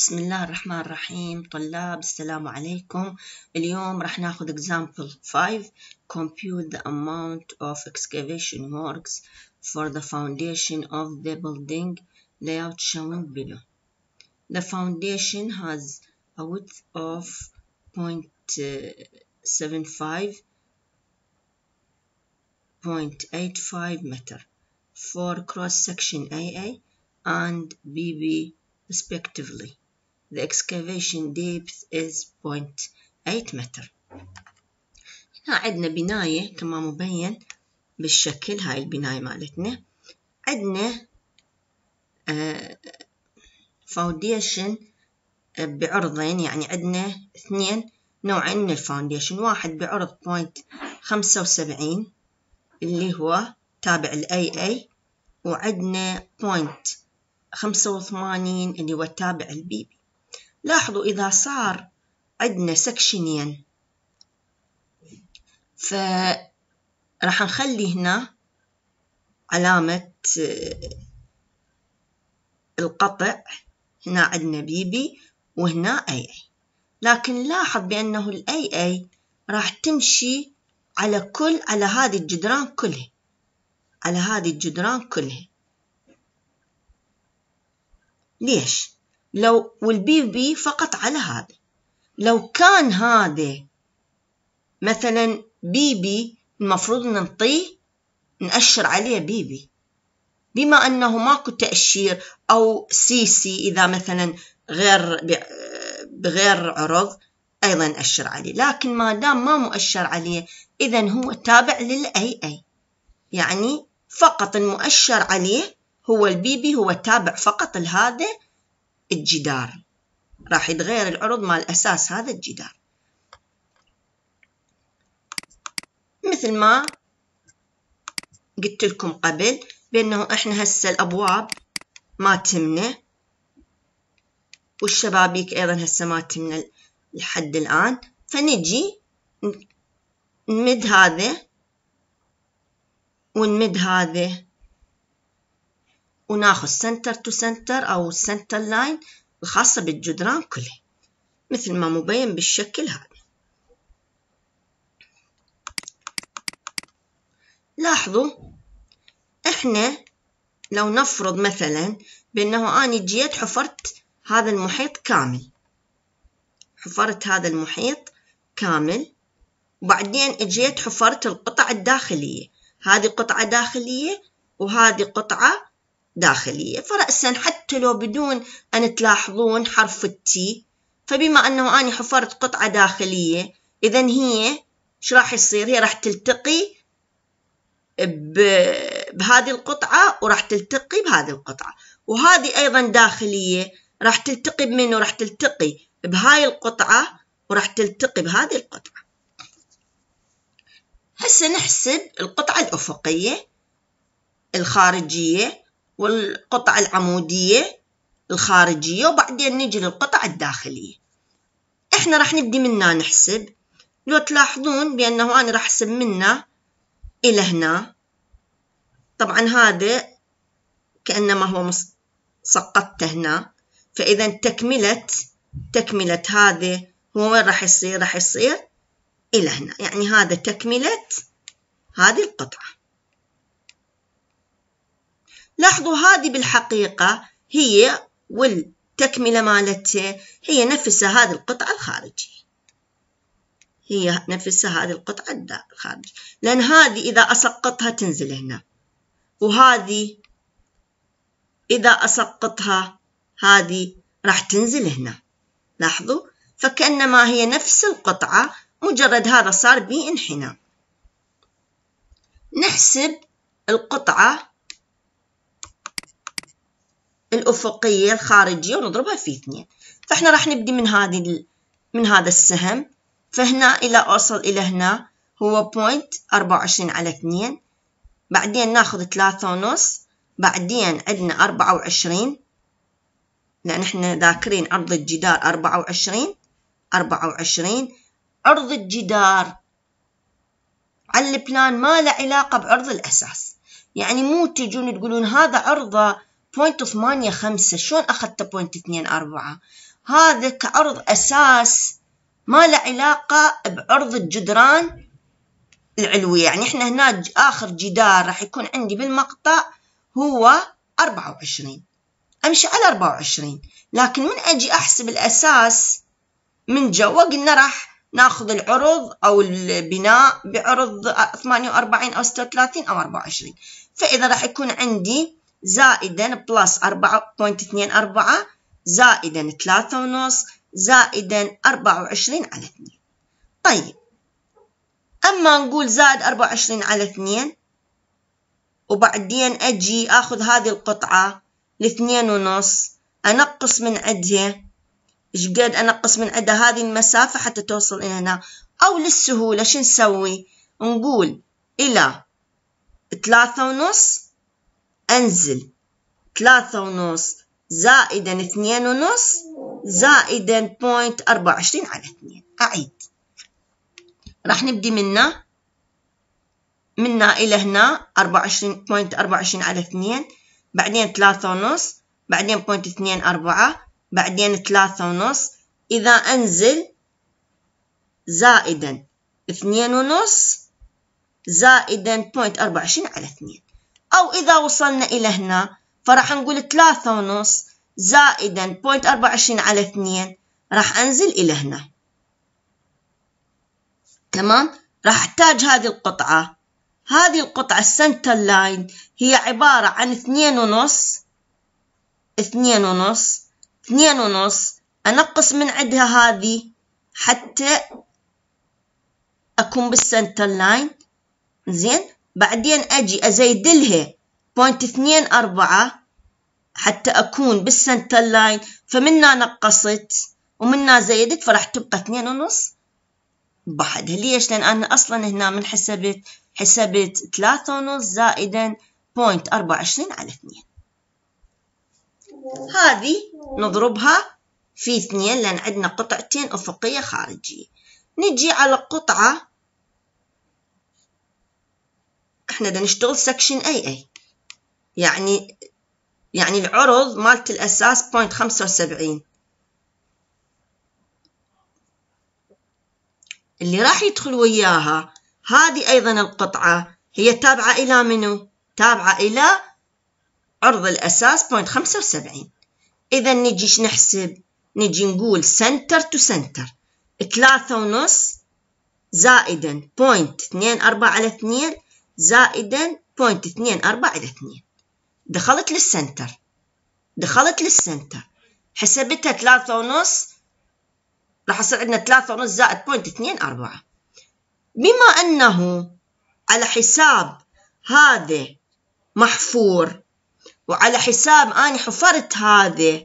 بسم الله الرحمن الرحيم طلاب السلام عليكم اليوم راح ناخذ example 5 compute the amount of excavation works for the foundation of the building layout shown below the foundation has a width of 0.75 0.85 meter for cross section AA and BB respectively The excavation depth is 0.8 متر هنا عندنا بناية كما مبين بالشكل هاي البناية مالتنا عندنا فاونديشن آه، آه، بعرضين يعني عندنا اثنين نوعين من الفاونديشن واحد بعرض بوينت خمسة وسبعين اللي هو تابع ال اي وعندنا بوينت خمسة وثمانين اللي هو تابع ال بي لاحظوا إذا صار عندنا سكشنين فراح نخلي هنا علامة آه، القطع هنا عندنا بيبي وهنا أي أي لكن لاحظ بأنه الأي أي راح تمشي على كل على هذه الجدران كلها على هذه الجدران كلها ليش؟ لو والبي بي فقط على هذا لو كان هذا مثلا بي بي المفروض ننطيه نأشر عليه بي بي بما أنه ماكو تأشير أو سي سي إذا مثلا غير بغير عرض أيضا أشر عليه لكن ما دام ما مؤشر عليه إذا هو تابع للأي أي يعني فقط المؤشر عليه هو البيبي هو تابع فقط لهذا الجدار راح يتغير العرض مال أساس هذا الجدار مثل ما قلت لكم قبل بأنه إحنا هسه الأبواب ما تمنع والشبابيك أيضا هسه ما تمنع لحد الآن فنجي نمد هذا ونمد هذا وناخذ سنتر تو سنتر أو سنتر لاين الخاصة بالجدران كلها مثل ما مبين بالشكل هذا لاحظوا احنا لو نفرض مثلا بأنه أنا جيت حفرت هذا المحيط كامل حفرت هذا المحيط كامل وبعدين اجيت حفرت القطع الداخلية هذه قطعة داخلية وهذه قطعة داخلية فرأسا حتى لو بدون أن تلاحظون حرف التي فبما أنه أنا حفرت قطعة داخلية إذا هي شو راح يصير هي راح تلتقي بهذه القطعة وراح تلتقي بهذه القطعة وهذه أيضا داخلية راح تلتقي بمنه راح تلتقي بهاي القطعة وراح تلتقي بهذه القطعة هسه نحسب القطعة الأفقية الخارجية والقطعة العمودية الخارجية وبعدين نجي للقطع الداخلية احنا راح نبدي منا نحسب لو تلاحظون بأنه أنا راح أحسب منا إلى هنا طبعا هذا كأنما هو سقطته هنا فإذا تكملة تكملة هذا هو وين راح يصير راح يصير إلى هنا يعني هذا تكملة هذه القطعة لاحظوا هذه بالحقيقة هي والتكملة مالتها هي نفسها هذه القطعة الخارجية هي نفسها هذه القطعة الخارجية لأن هذه إذا أسقطها تنزل هنا وهذه إذا أسقطها هذه راح تنزل هنا لاحظوا فكأنما هي نفس القطعة مجرد هذا صار بانحناء نحسب القطعة الأفقية الخارجية ونضربها في اثنين فإحنا راح نبدي من هذه من هذا السهم فهنا إلى أوصل إلى هنا هو بوينت أربعة وعشرين على اثنين بعدين ناخذ ثلاثة ونص بعدين عندنا أربعة وعشرين لأن إحنا ذاكرين عرض الجدار أربعة وعشرين أربعة وعشرين عرض الجدار على البلان ما له علاقة بعرض الأساس يعني مو تجون تقولون هذا عرضه بوينت ثمانية خمسة شلون أخذت بوينت اثنين أربعة هذا كعرض أساس ما له علاقة بعرض الجدران العلوية يعني احنا هنا آخر جدار راح يكون عندي بالمقطع هو أربعة وعشرين أمشي على أربعة وعشرين لكن من أجي أحسب الأساس من جوا قلنا راح ناخذ العرض أو البناء بعرض ثمانية وأربعين أو ستة وثلاثين أو أربعة وعشرين فإذا راح يكون عندي زائدا بلس أربعة بوينت اثنين أربعة زائدا ثلاثة ونص زائدا أربعة وعشرين على اثنين طيب أما نقول زائد أربعة وعشرين على اثنين وبعدين أجي أخذ هذه القطعة الاثنين ونص أنقص من عندها شقد أنقص من عدها هذه المسافة حتى توصل إلى هنا أو للسهولة شو نسوي نقول إلى ثلاثة ونص أنزل ثلاثة ونص زائدا اثنين ونص زائدا بوينت أربعة وعشرين على اثنين أعيد راح نبدي منا منا إلى هنا أربعة وعشرين بوينت أربعة وعشرين على اثنين بعدين ثلاثة ونص بعدين بوينت اثنين أربعة بعدين ثلاثة ونص إذا أنزل زائدا اثنين ونص زائدا بوينت أربعة وعشرين على اثنين أو إذا وصلنا إلى هنا فراح نقول ثلاثة ونص زائدا بوينت أربعة وعشرين على اثنين راح أنزل إلى هنا تمام راح أحتاج هذه القطعة هذه القطعة السنتر لاين هي عبارة عن اثنين ونص اثنين ونص اثنين ونص أنقص من عندها هذه حتى أكون بالسنتر لاين زين بعدين أجي أزيدلها بوينت اثنين أربعة حتى أكون بالسنتر لاين فمنا نقصت ومنا زيدت فرح تبقى اثنين ونص بحدها ليش لأن أنا أصلا هنا من حسبت حسبت ثلاثة ونص زائدا بوينت أربعة وعشرين على اثنين هذه نضربها في اثنين لأن عندنا قطعتين أفقية خارجية نجي على قطعة احنا دا نشتغل سكشن اي اي يعني يعني العرض مالت الاساس بوينت خمسة وسبعين اللي راح يدخل وياها هذه ايضا القطعة هي تابعة الى منو تابعة الى عرض الاساس بوينت خمسة وسبعين اذا نجي نحسب نجي نقول سنتر تو سنتر ثلاثة ونص زائدا بوينت اثنين أربعة على اثنين زائدا بوينت اثنين أربعة إلى اثنين دخلت للسنتر دخلت للسنتر حسبتها ثلاثة ونص راح يصير عندنا ثلاثة ونص زائد بوينت اثنين أربعة بما أنه على حساب هذا محفور وعلى حساب أنا حفرت هذا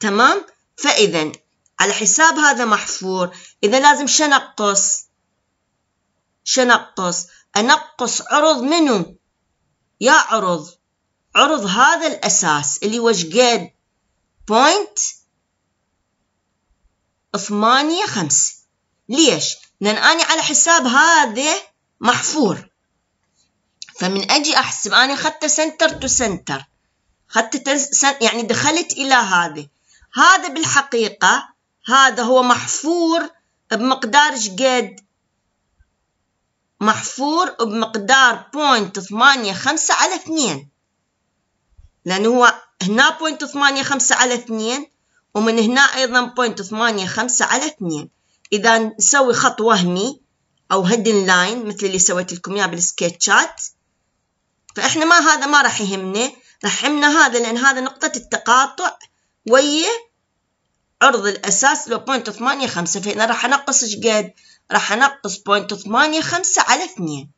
تمام فإذا على حساب هذا محفور إذا لازم شنقص شنقص أنقص عرض منه يا عرض عرض هذا الأساس اللي وش قد بوينت ثمانية خمسة ليش؟ لأن أنا على حساب هذا محفور فمن أجي أحسب أنا أخذت سنتر تو سنتر أخذت يعني دخلت إلى هذا هذا بالحقيقة هذا هو محفور بمقدار شقد محفور بمقدار بوينت ثمانية خمسة على اثنين لأنه هو هنا بوينت ثمانية خمسة على اثنين ومن هنا أيضا بوينت ثمانية خمسة على اثنين إذا نسوي خط وهمي أو هيدن لاين مثل اللي سويت لكم إياه بالسكتشات فإحنا ما هذا ما راح يهمنا راح يهمنا هذا لأن هذا نقطة التقاطع ويا عرض الأساس لو بوينت ثمانية خمسة فهنا راح أنقص شقد راح أنقص بوينت ثمانية خمسة على اثنين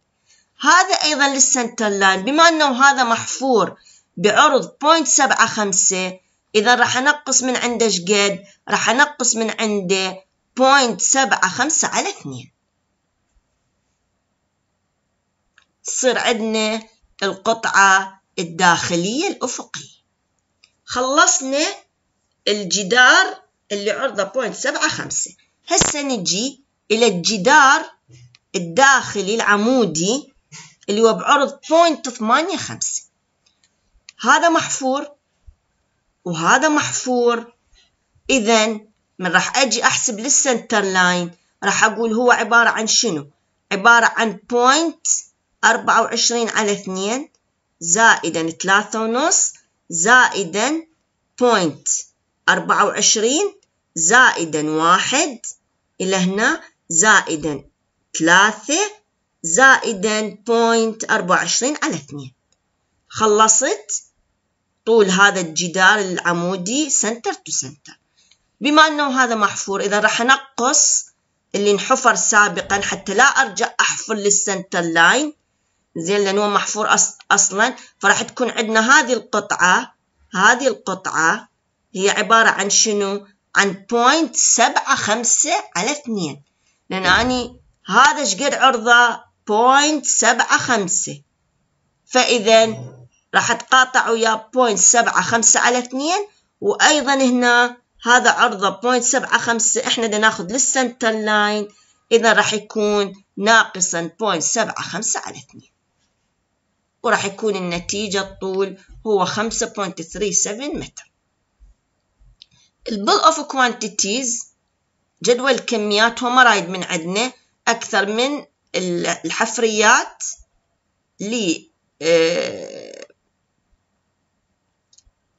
هذا أيضا للسنتر لاين بما أنه هذا محفور بعرض بوينت سبعة خمسة إذا راح أنقص من عنده شقد راح أنقص من عنده بوينت سبعة خمسة على اثنين تصير عندنا القطعة الداخلية الأفقية خلصنا الجدار اللي عرضه بوينت سبعة خمسة هسه نجي إلى الجدار الداخلي العمودي اللي هو بعرض 0.85 هذا محفور وهذا محفور إذا من راح أجي أحسب للسنتر لاين راح أقول هو عبارة عن شنو؟ عبارة عن 0.24 أربعة وعشرين على اثنين زائدا ثلاثة ونص زائدا 0.24 أربعة وعشرين زائدا واحد إلى هنا زائدا ثلاثة زائدا بوينت أربعة وعشرين على اثنين خلصت طول هذا الجدار العمودي سنتر تو سنتر بما أنه هذا محفور إذا راح أنقص اللي انحفر سابقا حتى لا أرجع أحفر للسنتر لاين زين لأنه هو محفور أص... أصلا فراح تكون عندنا هذه القطعة هذه القطعة هي عبارة عن شنو؟ عن بوينت سبعة خمسة على اثنين لأن أني هذا شقد عرضه بوينت سبعة خمسة فإذا راح تقاطع ويا بوينت سبعة خمسة على اثنين وأيضا هنا هذا عرضه بوينت سبعة خمسة إحنا بدنا ناخذ للسنتر لاين إذا راح يكون ناقصا بوينت سبعة خمسة على اثنين وراح يكون النتيجة الطول هو 5.37 متر. البل اوف كوانتيتيز جدول الكميات هو ما رايد من عندنا أكثر من الحفريات لي آه،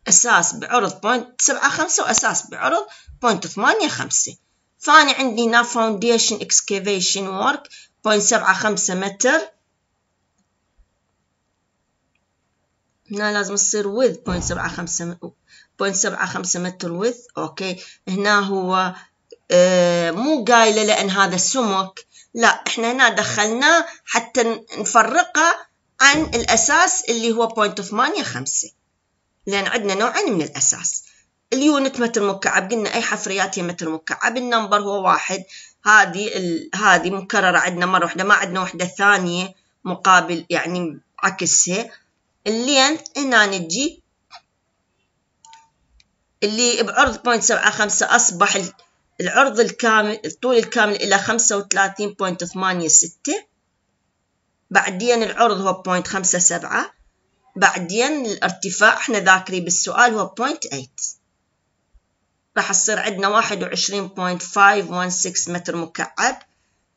أساس بعرض بوينت سبعة خمسة وأساس بعرض بوينت ثمانية خمسة ثاني عندي هنا فاونديشن اكسكيفيشن وورك بوينت سبعة خمسة متر هنا لازم تصير وذ بوينت سبعة خمسة بوينت سبعة خمسة متر وذ اوكي هنا هو آه، مو قايله لان هذا سمك لا احنا هنا دخلناه حتى نفرقه عن الاساس اللي هو بوينت اوف مانيا خمسة لان عندنا نوعين من الاساس اليونت متر مكعب قلنا اي حفريات هي متر مكعب النمبر هو واحد هذه ال... هذه مكرره عندنا مره واحده ما عندنا واحده ثانيه مقابل يعني عكسها اللينث هنا نجي اللي بعرض 0.75 أصبح العرض الكامل الطول الكامل إلى 35.86 بعدين العرض هو 0.57 بعدين الارتفاع احنا ذاكرين بالسؤال هو 0.8 راح تصير عندنا 21.516 متر مكعب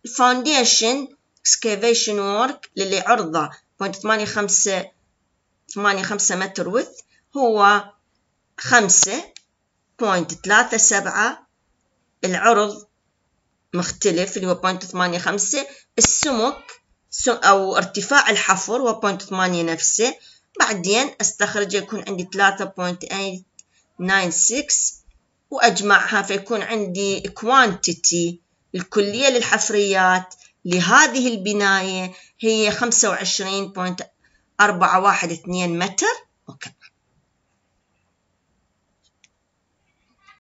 الفاونديشن excavation work للي عرضه 0.85 خمسة متر وث هو 5.37 العرض مختلف اللي هو 0.85 السمك أو ارتفاع الحفر هو 0.8 نفسه بعدين استخرج يكون عندي 3.896 وأجمعها فيكون عندي كوانتيتي الكلية للحفريات لهذه البناية هي خمسة وعشرين أربعة واحد اثنين متر أوكي